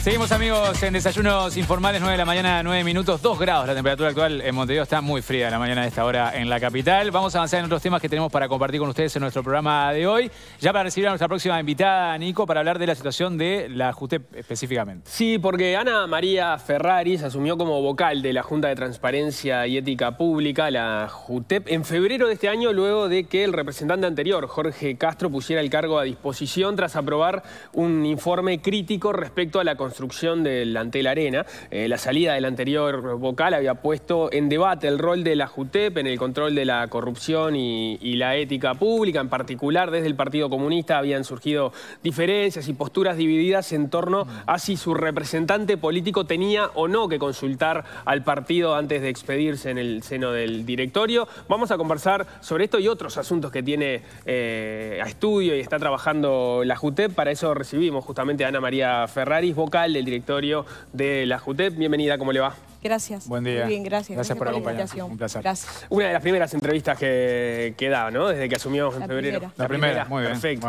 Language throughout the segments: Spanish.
Seguimos amigos en Desayunos Informales, 9 de la mañana, 9 minutos, 2 grados la temperatura actual en Montevideo. Está muy fría la mañana de esta hora en la capital. Vamos a avanzar en otros temas que tenemos para compartir con ustedes en nuestro programa de hoy. Ya para recibir a nuestra próxima invitada, Nico, para hablar de la situación de la JUTEP específicamente. Sí, porque Ana María Ferraris asumió como vocal de la Junta de Transparencia y Ética Pública, la JUTEP, en febrero de este año, luego de que el representante anterior, Jorge Castro, pusiera el cargo a disposición tras aprobar un informe crítico respecto a la Constitución construcción del Antel Arena. Eh, la salida del anterior vocal había puesto en debate el rol de la JUTEP en el control de la corrupción y, la ética pública. En particular, desde el Partido Comunista habían surgido diferencias y posturas divididas en torno a si su representante político tenía o no que consultar al partido antes de expedirse en el seno del directorio. Vamos a conversar sobre esto y otros asuntos que tiene eh, a estudio y está trabajando la JUTEP. Para eso recibimos justamente a Ana María Ferraris, vocal del directorio de la JUTEP. Bienvenida, ¿cómo le va? Gracias. Buen día. Muy bien, gracias. Gracias, por, la Un placer. Gracias. Una de las primeras entrevistas que, da, ¿no? Desde que asumimos en febrero. La, primera, muy bien. Perfecto.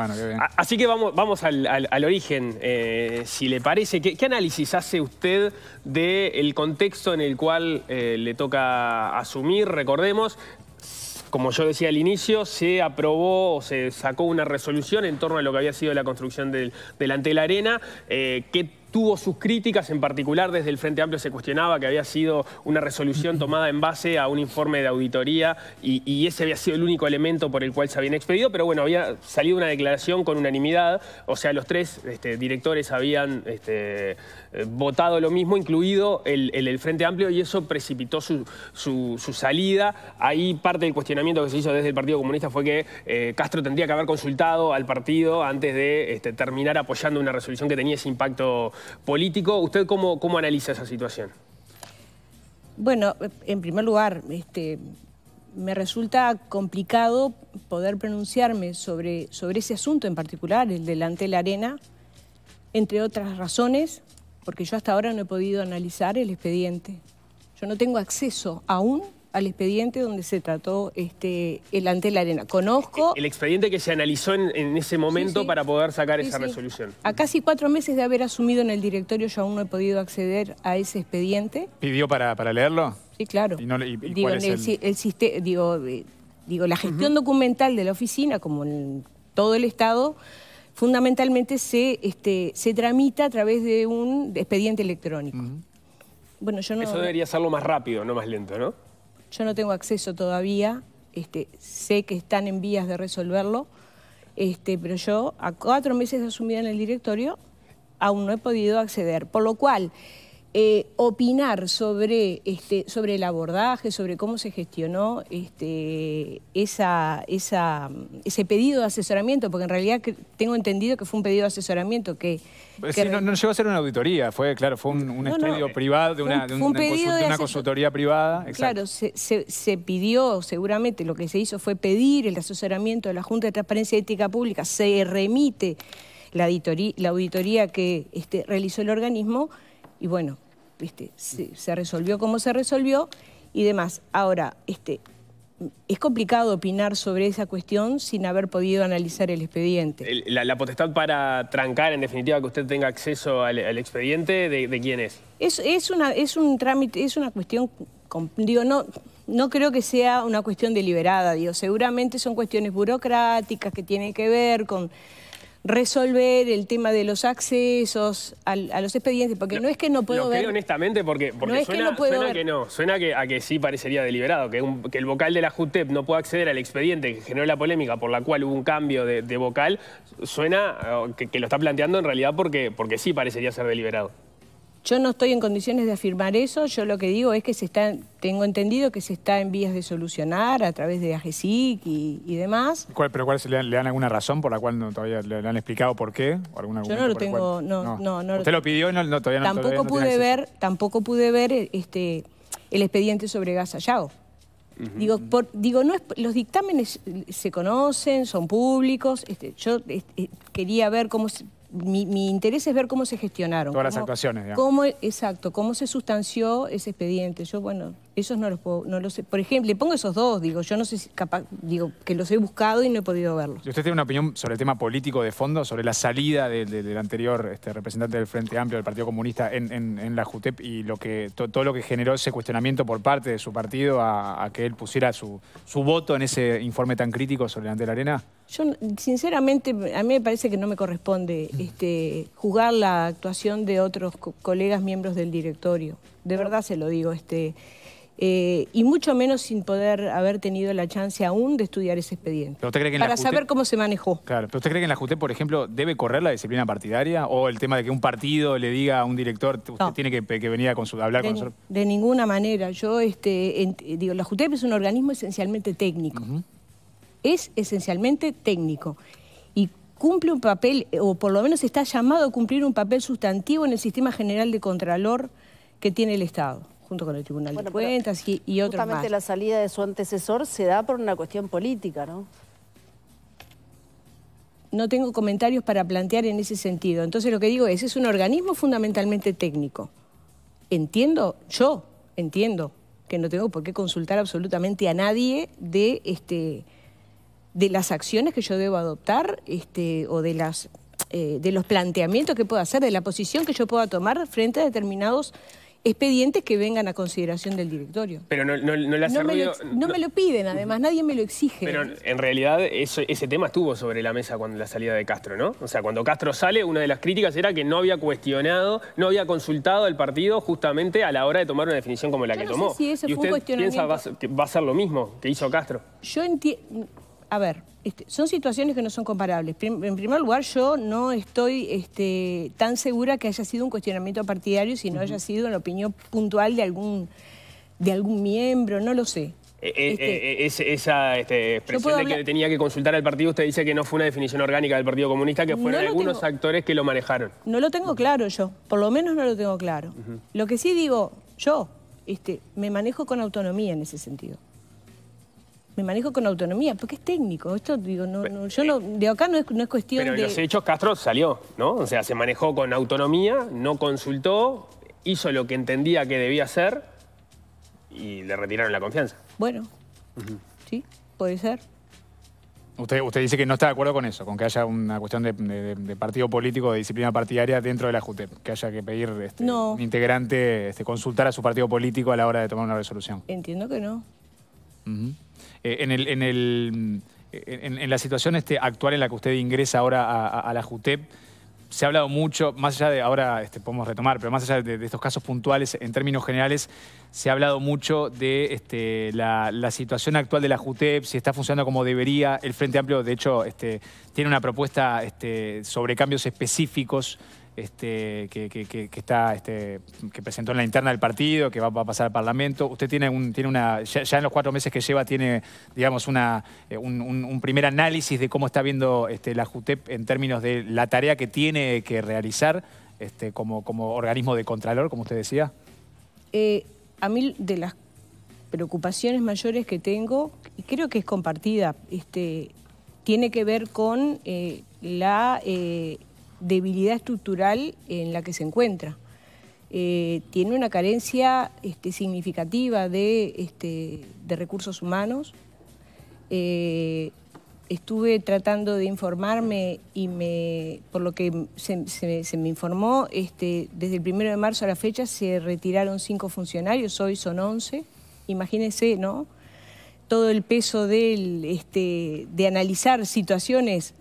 Así que vamos, vamos al, origen, eh, si le parece. ¿Qué, análisis hace usted del contexto en el cual eh, le toca asumir? Recordemos, como yo decía al inicio, se aprobó o se sacó una resolución en torno a lo que había sido la construcción del, del Arena, eh, que tuvo sus críticas, en particular desde el Frente Amplio se cuestionaba que había sido una resolución tomada en base a un informe de auditoría y, ese había sido el único elemento por el cual se habían expedido, pero bueno, había salido una declaración con unanimidad, o sea, los tres este, directores habían este, eh, votado lo mismo, incluido el, el, Frente Amplio, y eso precipitó su, salida. Ahí parte del cuestionamiento que se hizo desde el Partido Comunista fue que eh, Castro tendría que haber consultado al partido antes de este, terminar apoyando una resolución que tenía ese impacto político. ¿Usted cómo, analiza esa situación? Bueno, en primer lugar, este, me resulta complicado poder pronunciarme sobre, sobre ese asunto en particular, el delante de la arena, entre otras razones, porque yo hasta ahora no he podido analizar el expediente. Yo no tengo acceso aún al expediente donde se trató este, el ante la arena. Conozco... El expediente que se analizó en, ese momento para poder sacar esa resolución. A casi cuatro meses de haber asumido en el directorio yo aún no he podido acceder a ese expediente. ¿Pidió para, leerlo? Sí, claro. ¿Y, no, digo, la gestión documental de la oficina, como en todo el Estado, fundamentalmente se, este, se tramita a través de un expediente electrónico. Bueno, yo no... Eso debería ser lo más rápido, no más lento, ¿no? Yo no tengo acceso todavía, este, sé que están en vías de resolverlo, este, pero yo a cuatro meses de asumida en el directorio aún no he podido acceder, por lo cual... Eh, opinar sobre, este, sobre el abordaje, sobre cómo se gestionó este, esa, ese pedido de asesoramiento, porque en realidad tengo entendido que fue un pedido de asesoramiento que... Eh, no, llegó a ser una auditoría, fue claro, fue un, estudio eh, privado, de una, consultoría privada. Claro, se, pidió, seguramente lo que se hizo fue pedir el asesoramiento de la Junta de Transparencia y Ética Pública, se remite la auditoría, la auditoría que este, realizó el organismo y bueno, se, resolvió como se resolvió y demás. Ahora, este, es complicado opinar sobre esa cuestión sin haber podido analizar el expediente. La, potestad para trancar, en definitiva, que usted tenga acceso al, expediente, ¿de, quién es? Es, es, una, es un trámite, es una cuestión, digo, no, no creo que sea una cuestión deliberada, digo, seguramente son cuestiones burocráticas que tienen que ver con resolver el tema de los accesos a los expedientes, porque no es que no puedo lo Creo honestamente porque, no suena, que, no suena que no, suena que, a que sí parecería deliberado, que, el vocal de la JUTEP no pueda acceder al expediente que generó la polémica por la cual hubo un cambio de, vocal, suena eh, que, que, lo está planteando en realidad porque, porque sí parecería ser deliberado. Yo no estoy en condiciones de afirmar eso, yo lo que digo es que se está, tengo entendido que se está en vías de solucionar a través de AGESIC y, demás. ¿Pero cuál es, le, dan, alguna razón por la cual no, todavía le, han explicado por qué? O yo no lo tengo, no, lo pidió y no, no todavía tampoco Tampoco pude ver, tampoco pude ver este, el expediente sobre gas hallado. Digo, digo no es, los dictámenes se conocen, son públicos. Este, yo este, quería ver cómo se, mi, interés es ver cómo se gestionaron. Todas las actuaciones, digamos. Cómo, exacto, cómo se sustanció ese expediente. Yo, bueno, esos no los sé. Por ejemplo, le pongo esos dos, digo, yo no sé si capaz, digo, que los he buscado y no he podido verlos. ¿Y usted tiene una opinión sobre el tema político de fondo, sobre la salida del, anterior este, representante del Frente Amplio del Partido Comunista en, la JUTEP y lo que, todo lo que generó ese cuestionamiento por parte de su partido a, que él pusiera su, voto en ese informe tan crítico sobre la la arena? Yo, sinceramente, a mí me parece que no me corresponde este, juzgar la actuación de otros colegas miembros del directorio de verdad se lo digo. Este, eh, y mucho menos sin poder haber tenido la chance aún de estudiar ese expediente. para saber cómo se manejó. Claro, pero ¿usted cree que en la JUTEP, por ejemplo, debe correr la disciplina partidaria? ¿O el tema de que un partido le diga a un director, usted tiene que, venir a hablar con nosotros? De ninguna manera. Yo, este, digo, la JUTEP es un organismo esencialmente técnico. Es esencialmente técnico. Y cumple un papel, o por lo menos está llamado a cumplir un papel sustantivo en el sistema general de Contralor que tiene el Estado junto con el Tribunal de Cuentas y, y otros Justamente la salida de su antecesor se da por una cuestión política, ¿no? No tengo comentarios para plantear en ese sentido. Entonces lo que digo es, es un organismo fundamentalmente técnico. Entiendo, yo entiendo que no tengo por qué consultar absolutamente a nadie de, este, de las acciones que yo debo adoptar este, o de las eh, de los planteamientos que pueda hacer, de la posición que yo pueda tomar frente a determinados expedientes que vengan a consideración del directorio. Pero no, le hace ruido, me, lo, no me lo piden, además, nadie me lo exige. Pero en realidad ese tema estuvo sobre la mesa cuando la salida de Castro, ¿no? O sea, cuando Castro sale, una de las críticas era que no había cuestionado, no había consultado al partido justamente a la hora de tomar una definición como la que tomó. eso fue piensa va, que va a ser lo mismo que hizo Castro. Yo entiendo a ver, este, son situaciones que no son comparables. en primer lugar, yo no estoy este, tan segura que haya sido un cuestionamiento partidario, sino no haya sido una opinión puntual de algún, de algún miembro, no lo sé. Eh, eh, este, eh, esa expresión de que tenía que consultar al partido, usted dice que no fue una definición orgánica del Partido Comunista, que fueron algunos actores que lo manejaron. No lo tengo claro yo, por lo menos no lo tengo claro. Lo que sí digo, yo me manejo con autonomía en ese sentido me manejo con autonomía, porque es técnico. Esto, digo, no, yo no, de acá no es, no es cuestión de... Pero los hechos Castro salió, ¿no? O sea, se manejó con autonomía, no consultó, hizo lo que entendía que debía hacer y le retiraron la confianza. Bueno, sí, puede ser. Usted, usted dice que no está de acuerdo con eso, con que haya una cuestión de, partido político, de disciplina partidaria dentro de la JUTEP, que haya que pedir este, un integrante este, consultar a su partido político a la hora de tomar una resolución. Entiendo que no. Eh, en, la situación este actual en la que usted ingresa ahora a, la JUTEP, se ha hablado mucho, más allá de, ahora este, podemos retomar, pero más allá de, estos casos puntuales, en términos generales, se ha hablado mucho de este, la, situación actual de la JUTEP, si está funcionando como debería. El Frente Amplio, de hecho, este, tiene una propuesta sobre cambios específicos este, que, está, este, que presentó en la interna del partido, que va, a pasar al Parlamento. Usted tiene, un, tiene una, ya, en los cuatro meses que lleva, tiene, digamos, una, eh, un, primer análisis de cómo está viendo este, la JUTEP en términos de la tarea que tiene que realizar como, como organismo de contralor, como usted decía. Eh, a mí de las preocupaciones mayores que tengo, y creo que es compartida, tiene que ver con eh, la debilidad estructural en la que se encuentra. Eh, tiene una carencia este, significativa este, de, recursos humanos. Eh, estuve tratando de informarme y me, por lo que se, me informó, este, desde el primero de marzo a la fecha se retiraron cinco funcionarios, hoy son 11. Imagínense, ¿no? Todo el peso de analizar situaciones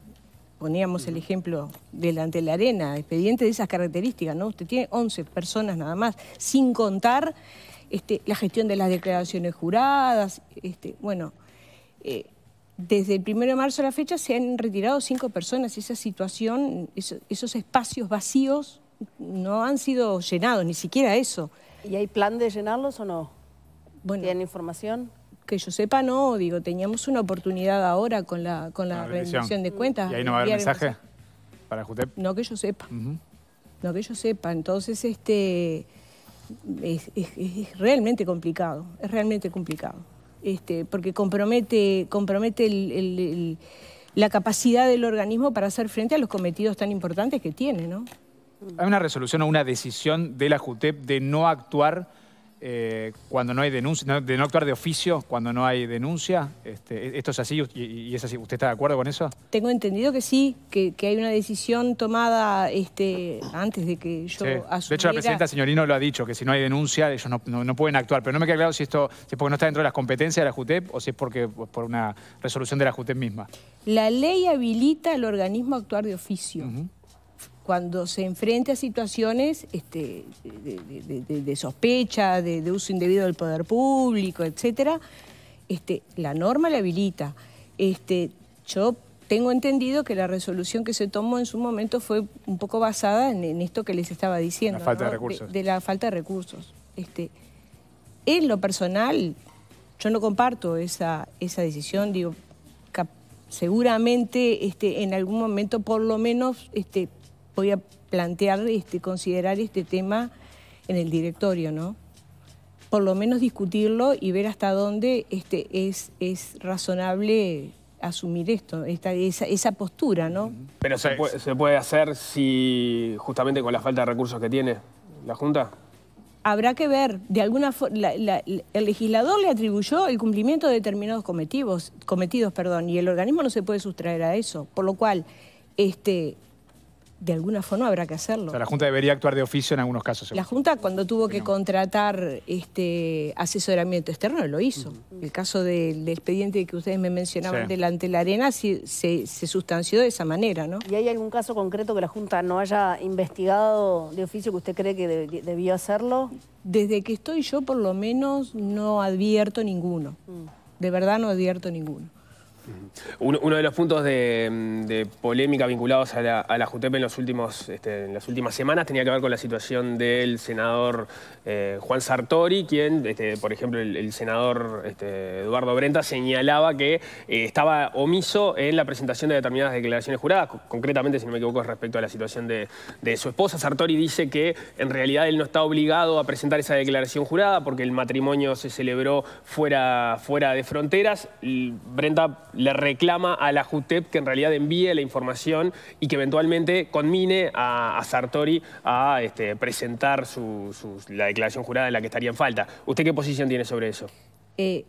poníamos el ejemplo delante de la arena, expediente de esas características, ¿no? Usted tiene 11 personas nada más, sin contar este, la gestión de las declaraciones juradas, este, bueno... Eh, desde el 1 de marzo a la fecha se han retirado 5 personas. y Esa situación, esos espacios vacíos no han sido llenados, ni siquiera eso. ¿Y hay plan de llenarlos o no? Bueno, ¿Tienen información? que yo sepa no, digo, teníamos una oportunidad ahora con la, con la, rendición de cuentas. ¿Y ahí no va a haber mensaje, para para Jutep? No que yo sepa, no que yo sepa. Entonces, este es, realmente complicado, es realmente complicado. Este, porque compromete, compromete la capacidad del organismo para hacer frente a los cometidos tan importantes que tiene, ¿no? Hay una resolución o una decisión de la JUTEP de no actuar eh, cuando no hay denuncia, de no actuar de oficio, cuando no hay denuncia. Este, ¿e-, ¿Esto es así y, es así? ¿Usted está de acuerdo con eso? Tengo entendido que sí, que, hay una decisión tomada este, antes de que yo De hecho, la presidenta Señorino lo ha dicho, que si no hay denuncia ellos no, pueden actuar. Pero no me queda claro si esto es porque no está dentro de las competencias de la JUTEP o si es porque por una resolución de la JUTEP misma. La ley habilita al organismo a actuar de oficio cuando se enfrenta a situaciones este, de, sospecha, de, uso indebido del poder público, etc., este, la norma la habilita. Este, yo tengo entendido que la resolución que se tomó en su momento fue un poco basada en, esto que les estaba diciendo. La falta de recursos. la falta de recursos. en lo personal, yo no comparto esa, decisión, digo, seguramente en algún momento por lo menos voy a plantear, este, considerar este tema en el directorio, ¿no? Por lo menos discutirlo y ver hasta dónde este, es, es razonable asumir esto, esta, esa, postura, ¿no? Pero se puede, hacer si justamente con la falta de recursos que tiene la Junta. Habrá que ver, de alguna forma el legislador le atribuyó el cumplimiento de determinados cometidos, cometidos, perdón, y el organismo no se puede sustraer a eso, por lo cual este, de alguna forma habrá que hacerlo. la Junta debería actuar de oficio en algunos casos. La Junta cuando tuvo que contratar este asesoramiento externo lo hizo. El caso del expediente que ustedes me mencionaban delante de la arena se, se, sustanció de esa manera, ¿no? ¿Y hay algún caso concreto que la Junta no haya investigado de oficio que usted cree que debió hacerlo? Desde que estoy yo, por lo menos, no advierto ninguno. Mm. De verdad no advierto ninguno. Uno, de los puntos de, polémica vinculados a la, JUTEP en, los últimos, este, en las últimas semanas tenía que ver con la situación del senador eh, Juan Sartori, quien, este, por ejemplo, el, senador este, Eduardo Brenta señalaba que eh, estaba omiso en la presentación de determinadas declaraciones juradas, concretamente, si no me equivoco, respecto a la situación de, su esposa. Sartori dice que en realidad él no está obligado a presentar esa declaración jurada porque el matrimonio se celebró fuera, fuera de fronteras. Brenta le reclama a la JUTEP que en realidad envíe la información y que eventualmente conmine a, Sartori a este, presentar su, la declaración jurada en la que estaría en falta. ¿Usted qué posición tiene sobre eso? Eh,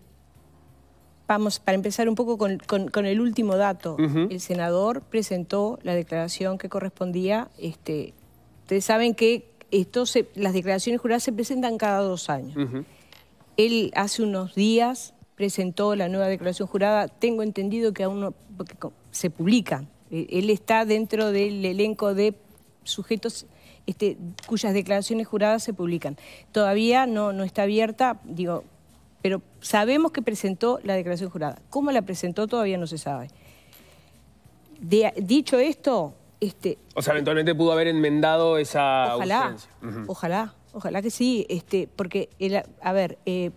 vamos, para empezar un poco con, el último dato. El senador presentó la declaración que correspondía. Este, ustedes saben que esto las declaraciones juradas se presentan cada dos años. Él hace unos días presentó la nueva declaración jurada. Tengo entendido que aún no, se publica. E, él está dentro del elenco de sujetos este, cuyas declaraciones juradas se publican. Todavía no, no está abierta, digo, pero sabemos que presentó la declaración jurada. ¿Cómo la presentó todavía no se sabe? dicho esto, este, o sea, eventualmente pudo haber enmendado esa ojalá, ausencia. Ojalá, ojalá que sí, este, porque, a ver, eh,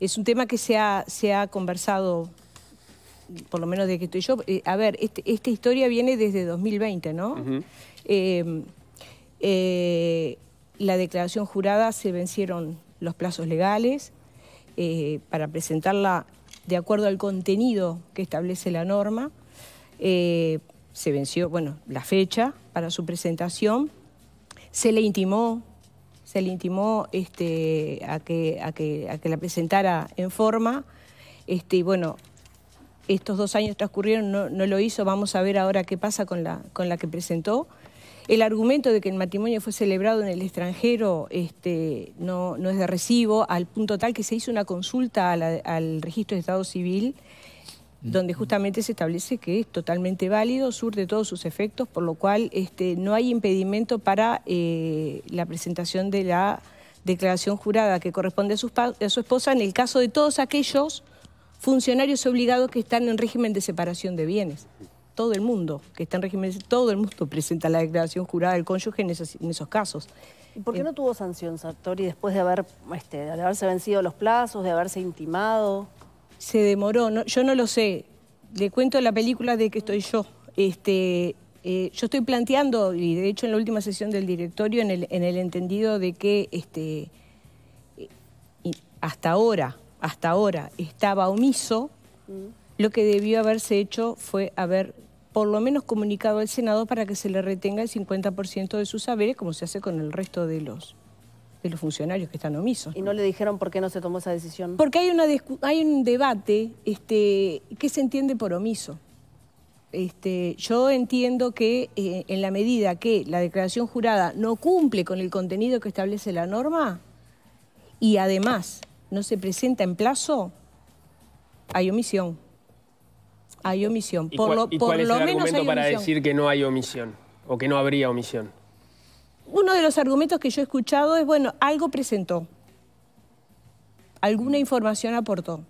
es un tema que se ha, se ha conversado, por lo menos desde que estoy yo. Eh, a ver, este, esta historia viene desde 2020, ¿no? Em, eh, la declaración jurada se vencieron los plazos legales eh, para presentarla de acuerdo al contenido que establece la norma. se venció, bueno, la fecha para su presentación. Se le intimó se le intimó este, a, que, la presentara en forma. Este, bueno, estos dos años transcurrieron, no, no, lo hizo, vamos a ver ahora qué pasa con la, con la que presentó. El argumento de que el matrimonio fue celebrado en el extranjero este, no, no es de recibo, al punto tal que se hizo una consulta al registro de Estado Civil donde justamente se establece que es totalmente válido, surte todos sus efectos, por lo cual este, no hay impedimento para eh, la presentación de la declaración jurada que corresponde a su, esposa en el caso de todos aquellos funcionarios obligados que están en régimen de separación de bienes. Todo el mundo que está en régimen, todo el mundo presenta la declaración jurada del cónyuge en esos, casos. ¿Y por qué eh, no tuvo sanción, Sartori, después de, haber, este, de haberse vencido los plazos, de haberse intimado? se demoró, yo no lo sé, le cuento la película de que estoy yo. Este, eh, yo estoy planteando, y de hecho en la última sesión del directorio, en el, entendido de que este, hasta ahora, hasta ahora estaba omiso, mm. lo que debió haberse hecho fue haber por lo menos comunicado al Senado para que se le retenga el 50% de sus saberes, como se hace con el resto de los de los funcionarios que están omisos. ¿Y no le dijeron por qué no se tomó esa decisión? Porque hay, una hay un debate este, que se entiende por omiso. Este, yo entiendo que eh, en la medida que la declaración jurada no cumple con el contenido que establece la norma y además no se presenta en plazo, hay omisión. Hay omisión. por lo, el para decir que no hay omisión o que no habría omisión? uno de los argumentos que yo he escuchado es, bueno, algo presentó, alguna información aportó.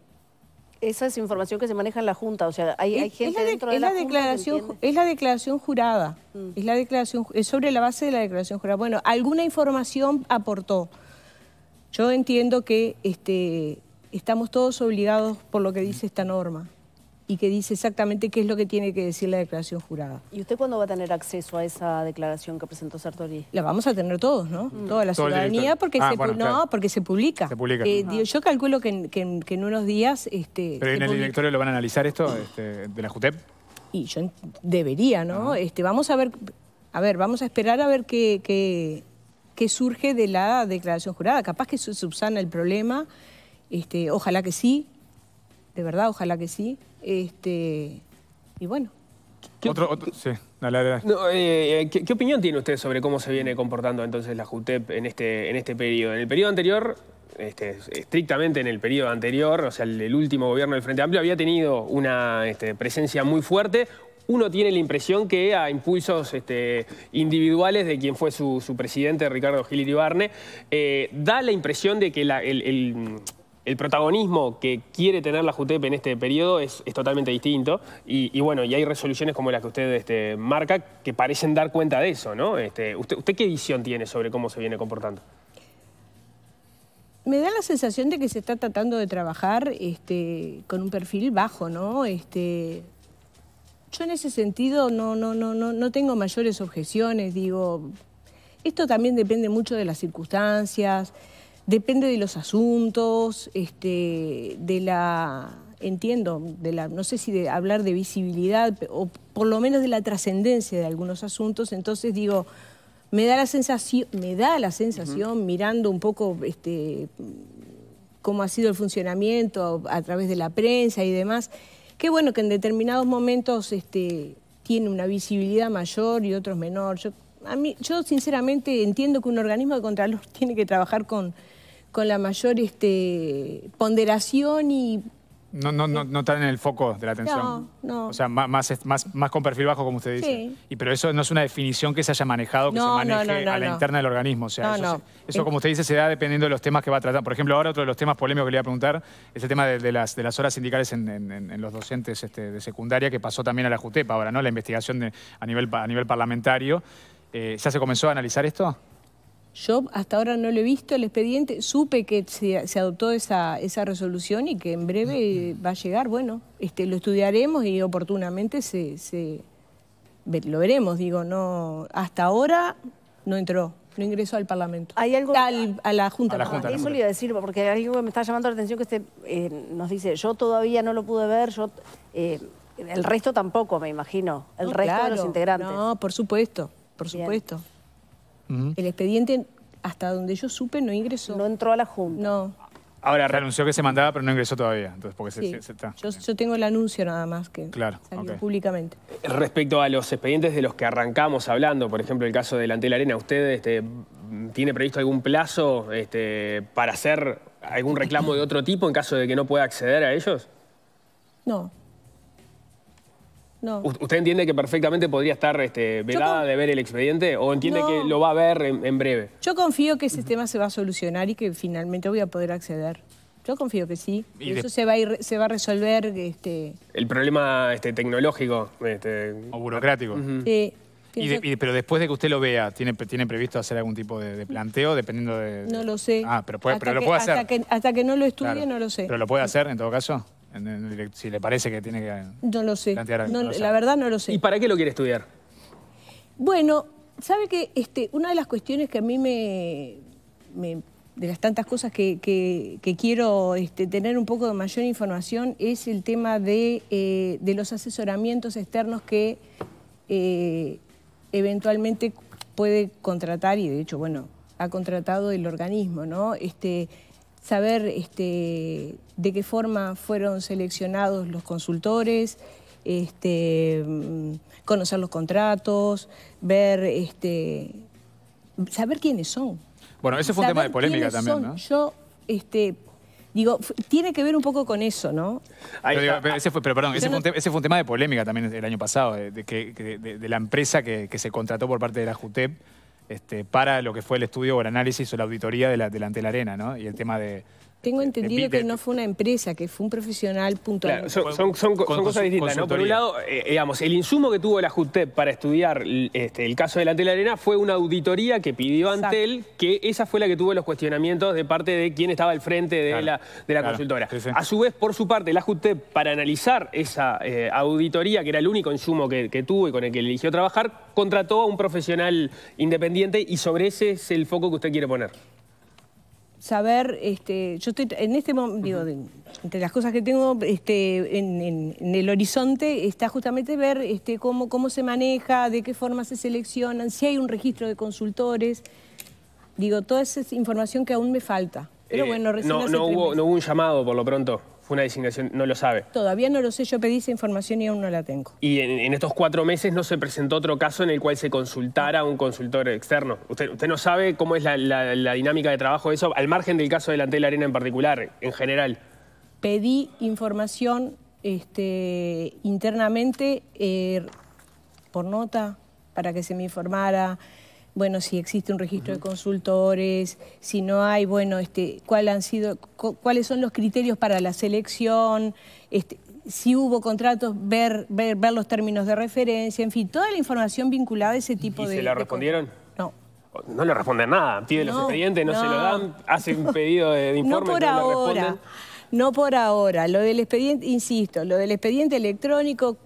Esa es información que se maneja en la Junta, o sea, hay, gente la dentro de, la, la declaración, Es la declaración jurada, mm. es la declaración, sobre la base de la declaración jurada. Bueno, alguna información aportó. Yo entiendo que este, estamos todos obligados por lo que dice esta norma y que dice exactamente qué es lo que tiene que decir la declaración jurada. ¿Y usted cuándo va a tener acceso a esa declaración que presentó Sartori? La vamos a tener todos, ¿no? Mm. Toda la ciudadanía, porque, ah, se, porque se publica. Se publica. Eh, ah. yo calculo que en, unos días... Este, ¿Pero en el directorio lo van a analizar esto este, de la JUTEP? Y yo debería, ¿no? Este, vamos a ver, a ver, vamos a esperar a ver qué, qué, surge de la declaración jurada. Capaz que subsana el problema, este, ojalá que sí, de verdad, ojalá que sí. Este, y bueno. ¿Qué, ¿qué, opinión tiene usted sobre cómo se viene comportando entonces la JUTEP en este, en este periodo? En el periodo anterior, este, estrictamente en el periodo anterior, o sea, el, último gobierno del Frente Amplio había tenido una este, presencia muy fuerte, uno tiene la impresión que a impulsos este, individuales de quien fue su, presidente, Ricardo Gil eh, da la impresión de que el, el protagonismo que quiere tener la JUTEP en este periodo es, totalmente distinto y, bueno, y hay resoluciones como las que usted este, marca que parecen dar cuenta de eso, ¿no? Este, usted, qué visión tiene sobre cómo se viene comportando? me da la sensación de que se está tratando de trabajar este, con un perfil bajo, ¿no? yo en ese sentido no, no, no, no, no tengo mayores objeciones, digo, esto también depende mucho de las circunstancias. Depende de los asuntos, este, de la, entiendo, de la, no sé si de hablar de visibilidad o por lo menos de la trascendencia de algunos asuntos, entonces digo, me da la sensación, me da la sensación mirando un poco este, cómo ha sido el funcionamiento a, través de la prensa y demás, que bueno, que en determinados momentos este, tiene una visibilidad mayor y otros menor. Yo, a mí, yo sinceramente entiendo que un organismo de contralor tiene que trabajar con con la mayor este, ponderación y... No, no, no, no están en el foco de la atención. No, no. O sea, más, más, más con perfil bajo, como usted dice. Sí. Y, pero eso no es una definición que se haya manejado, que se maneje a la interna del organismo. O sea, eso, como usted dice, se da dependiendo de los temas que va a tratar. Por ejemplo, ahora otro de los temas polémicos que le voy a preguntar es el tema de, las, de las horas sindicales en, los docentes este, de secundaria, que pasó también a la JUTEPA ahora, ¿no? La investigación de, a, nivel, a nivel parlamentario. Eh, ¿Ya se comenzó a analizar esto? Yo hasta ahora no lo he visto el expediente, supe que se, adoptó esa, esa resolución y que en breve va a llegar. Bueno, este, lo estudiaremos y oportunamente se, lo veremos. Digo, no, hasta ahora no entró no ingresó al Parlamento. Hay algo a la Junta. A la Junta eso le iba a decir, porque algo me está llamando la atención que este, eh, nos dice, yo todavía no lo pude ver, yo eh, el resto tampoco, me imagino, el resto de los integrantes. No, por supuesto, por supuesto. El expediente, hasta donde yo supe, no ingresó. No entró a la Junta. No. Ahora, renunció que se mandaba, pero no ingresó todavía. Entonces, porque se, está. Yo, tengo el anuncio nada más que claro, salió públicamente. Respecto a los expedientes de los que arrancamos hablando, por ejemplo, el caso de la Arena, ¿usted este, tiene previsto algún plazo este, para hacer algún reclamo de otro tipo en caso de que no pueda acceder a ellos? No, ¿Usted entiende que perfectamente podría estar este, velada de ver el expediente o entiende que lo va a ver en, breve? Yo confío que ese tema se va a solucionar y que finalmente voy a poder acceder. Yo confío que sí. Y Eso se, va a se va a resolver. Este, el problema este, tecnológico. O burocrático. Sí. pero después de que usted lo vea, ¿tiene, previsto hacer algún tipo de, planteo dependiendo de, No lo sé. Ah, pero, puede, lo puede hacer. Hasta que, no lo estudie, no lo sé. ¿Pero lo puede hacer en todo caso? si le parece que tiene que no lo sé. la verdad no lo sé. ¿Y para qué lo quiere estudiar? Bueno, sabe que este, una de las cuestiones que a mí me, de las tantas cosas que, quiero este, tener un poco de mayor información es el tema de, eh, los asesoramientos externos que eh, eventualmente puede contratar y de hecho, bueno, ha contratado el organismo, ¿no? Este, saber este, de qué forma fueron seleccionados los consultores, este, conocer los contratos, ver, este, saber quiénes son. Bueno, ese fue un tema de polémica también, ¿no? Yo, este, Digo, tiene que ver un poco con eso, ¿no? Pero, ese fue, perdón, ese, fue un tema, de polémica también el año pasado, de, la empresa que, se contrató por parte de la JUTEP este, para lo que fue el estudio o el análisis o la auditoría de la, de la Antelarena, ¿no? Y el tema de, tengo este, entendido que no fue una empresa, que fue un profesional son, cosas distintas. ¿no? Por un lado, eh, eh, digamos, el insumo que tuvo la JUTEP para estudiar este, el caso de la Arena fue una auditoría que pidió ante Antel, que esa fue la que tuvo los cuestionamientos de parte de quien estaba al frente de la, consultora. A su vez, por su parte, la JUTEP, para analizar esa eh, auditoría, que era el único insumo que tuvo y con el que eligió trabajar, contrató a un profesional independiente y sobre ese es el foco que usted quiere poner saber, este, yo estoy en este momento, digo, entre las cosas que tengo este, en, el horizonte está justamente ver este, cómo, cómo se maneja, de qué forma se seleccionan, si hay un registro de consultores, digo, toda esa información que aún me falta. Pero eh, bueno, no, no, hubo, no hubo un llamado por lo pronto una designación, no lo sabe. Todavía no lo sé, yo pedí esa información y aún no la tengo. Y en, estos cuatro meses no se presentó otro caso en el cual se consultara a un consultor externo. Usted, usted no sabe cómo es la, dinámica de trabajo de eso, al margen del caso delante de la arena en particular, en general. Pedí información este, internamente eh, por nota para que se me informara bueno, si existe un registro de consultores, si no hay, bueno, este, cuál han sido, cuáles son los criterios para la selección, este, si hubo contratos, ver, ver, ver los términos de referencia, en fin, toda la información vinculada a ese tipo de... ¿Y se la respondieron? No. No le responden nada, pide los expedientes, no, se lo dan, hacen un pedido de, informe, no, por ahora. No por ahora. Lo del expediente, insisto, lo del expediente electrónico,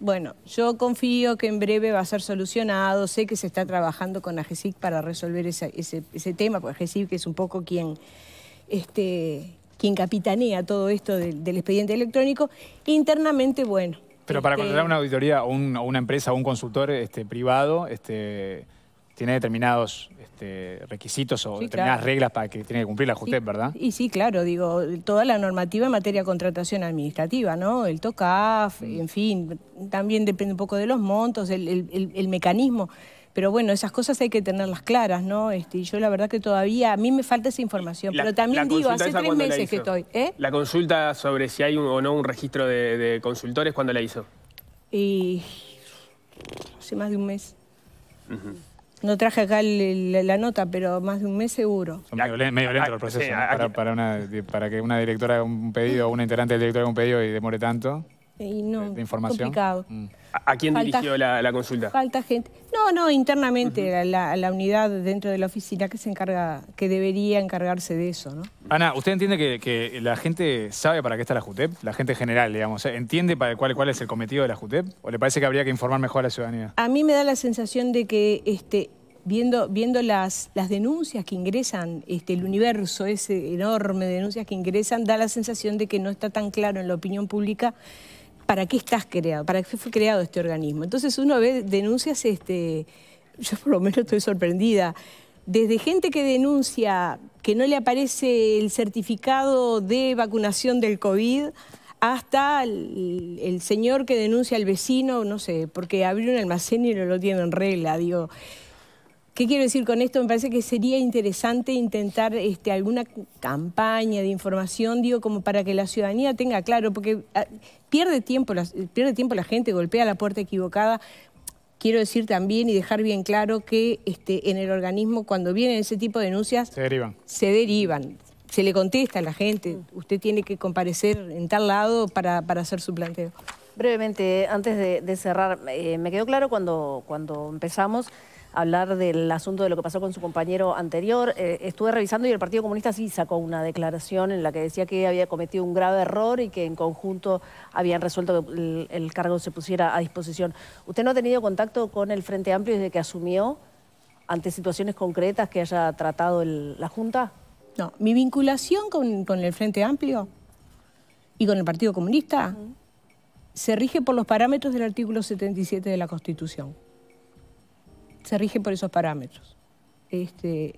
bueno, yo confío que en breve va a ser solucionado. Sé que se está trabajando con AGESIC para resolver ese, ese, tema, porque AGESIC es un poco quien, este, quien capitanea todo esto del, expediente electrónico. Internamente, bueno. Pero para este, contratar una auditoría o, una empresa o un consultor este, privado, este, tiene determinados este, requisitos o determinadas reglas para que tiene que cumplir la justicia, ¿verdad? Y sí, claro, digo, toda la normativa en materia de contratación administrativa, ¿no? El TOCAF, mm. en fin, también depende un poco de los montos, el, mecanismo pero bueno, esas cosas hay que tenerlas claras, ¿no? Este, yo la verdad que todavía a mí me falta esa información, pero también digo, hace tres meses que estoy. ¿eh? La consulta sobre si hay o no un registro de, consultores, ¿cuándo la hizo? Hace más de un mes. No traje acá la, nota, pero más de un mes seguro. Son medio, lento el ah, proceso, ah, para, que una directora haga un pedido, una integrante del director haga un pedido y demore tanto. Eh, de información. Mm. ¿A quién dirigió la, consulta? Falta gente. No, no, internamente, la, unidad dentro de la oficina que se encarga, que debería encargarse de eso, ¿no? Ana, ¿usted entiende que, la gente sabe para qué está la JUTEP? La gente general, digamos, ¿eh? ¿entiende para cuál, cuál es el cometido de la JUTEP? ¿O le parece que habría que informar mejor a la ciudadanía? A mí me da la sensación de que este, viendo, viendo las, denuncias que ingresan, este, el universo ese enorme de denuncias que ingresan, da la sensación de que no está tan claro en la opinión pública para qué estás creado, para qué fue creado este organismo. Entonces uno ve denuncias, este, yo por lo menos estoy sorprendida, desde gente que denuncia que no le aparece el certificado de vacunación del COVID hasta el, señor que denuncia al vecino, no sé, porque abrió un almacén y no lo tiene en regla, digo. ¿Qué quiero decir con esto? Me parece que sería interesante intentar este, alguna campaña de información, digo, como para que la ciudadanía tenga claro, porque ah, pierde, tiempo la, pierde tiempo la gente, golpea la puerta equivocada. Quiero decir también y dejar bien claro que este, en el organismo cuando vienen ese tipo de denuncias... Se derivan. Se derivan. Se le contesta a la gente. Usted tiene que comparecer en tal lado para, hacer su planteo. Brevemente, antes de, cerrar, eh, me quedó claro cuando, cuando empezamos hablar del asunto de lo que pasó con su compañero anterior. Eh, estuve revisando y el Partido Comunista sí sacó una declaración en la que decía que había cometido un grave error y que en conjunto habían resuelto que el, cargo se pusiera a disposición. ¿Usted no ha tenido contacto con el Frente Amplio desde que asumió ante situaciones concretas que haya tratado la Junta? No, mi vinculación con, el Frente Amplio y con el Partido Comunista se rige por los parámetros del artículo 77 de la Constitución se rige por esos parámetros. Este,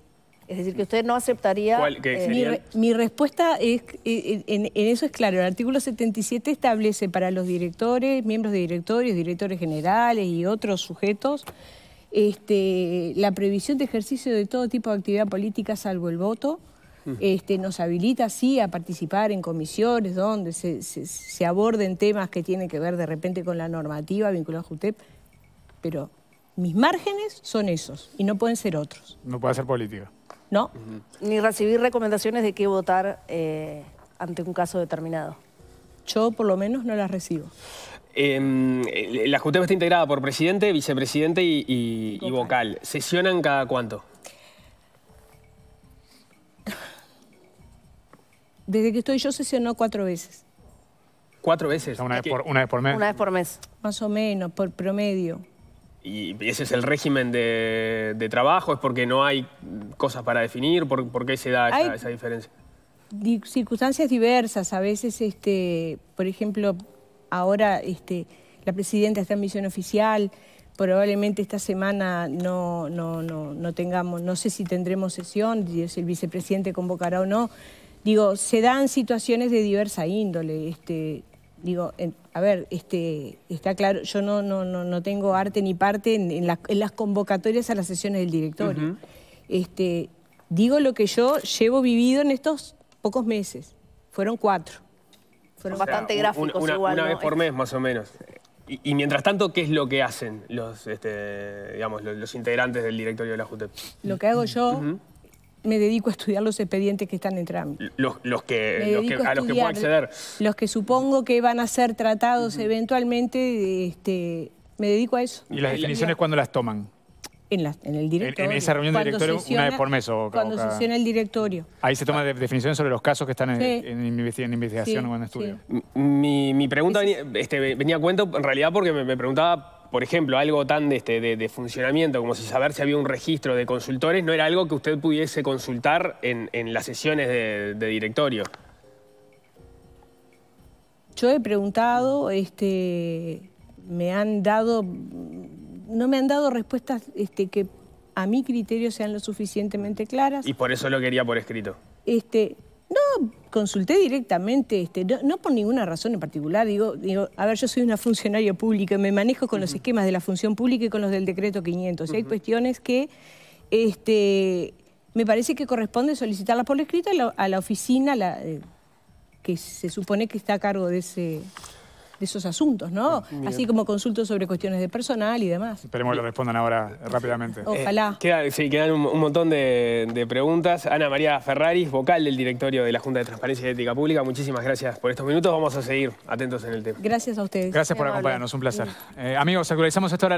es decir, que usted no aceptaría... Eh, mi, respuesta es, eh, eh, en, eso es claro. El artículo 77 establece para los directores, miembros de directorios, directores generales y otros sujetos, este, la previsión de ejercicio de todo tipo de actividad política salvo el voto. Mm. Este, nos habilita, sí, a participar en comisiones donde se, se aborden temas que tienen que ver de repente con la normativa vinculada a JUTEP, pero mis márgenes son esos y no pueden ser otros. No puede ser política. No. Ni recibir recomendaciones de qué votar eh, ante un caso determinado. Yo por lo menos no las recibo. Em, eh, la junta está integrada por presidente, vicepresidente y, vocal. ¿Sesionan cada cuánto? Desde que estoy yo sesionó cuatro veces. ¿Cuatro veces? una, vez por, una, vez por, mes. Una vez por mes. Más o menos, por promedio y ese es el régimen de, trabajo, es porque no hay cosas para definir, por, qué se da esa, diferencia. Circunstancias diversas, a veces, este, por ejemplo, ahora este, la presidenta está en misión oficial, probablemente esta semana no, no, no tengamos, no sé si tendremos sesión, si el vicepresidente convocará o no. Digo, se dan situaciones de diversa índole. Este, Digo, a ver, este, está claro, yo no, no, no, tengo arte ni parte en, las convocatorias a las sesiones del directorio. este, digo lo que yo llevo vivido en estos pocos meses. Fueron cuatro. Fueron bastante gráficos una, igual. Una vez por mes, más o menos. Y, mientras tanto, ¿qué es lo que hacen los, este, digamos, los, integrantes del directorio de la JUTEP? Lo que hago yo me dedico a estudiar los expedientes que están en trámite. Los, que, a, los que puedo acceder. Los que supongo que van a ser tratados eventualmente, este, me dedico a eso. ¿Y las definiciones cuándo las toman? En, la, en, el directorio. En, esa reunión de directorio una vez por mes. O, cuando cada... sesiona el directorio. Ahí se toma definiciones sobre los casos que están en, investigación o en estudio. Mi, pregunta venía, este, venía, a cuento en realidad porque me preguntaba por ejemplo, algo tan de, este, de, funcionamiento como si saber si había un registro de consultores no era algo que usted pudiese consultar en, las sesiones de, directorio. Yo he preguntado, este, me han dado, no me han dado respuestas este, que a mi criterio sean lo suficientemente claras. Y por eso lo quería por escrito. Este, no, consulté directamente, este, no, por ninguna razón en particular. Digo, digo, a ver, yo soy una funcionaria pública me manejo con los esquemas de la función pública y con los del decreto 500. hay cuestiones que este, me parece que corresponde solicitarlas por escrito a la, oficina la, eh, que se supone que está a cargo de ese de esos asuntos, ¿no? Así como consultos sobre cuestiones de personal y demás. Esperemos que lo respondan ahora rápidamente. Eh, Ojalá. sí, quedan un, montón de, preguntas. Ana María Ferraris, vocal del directorio de la Junta de Transparencia y Ética Pública, muchísimas gracias por estos minutos. Vamos a seguir atentos en el tema. Gracias a ustedes. Gracias por acompañarnos, un placer. Eh, amigos, actualizamos esto ahora.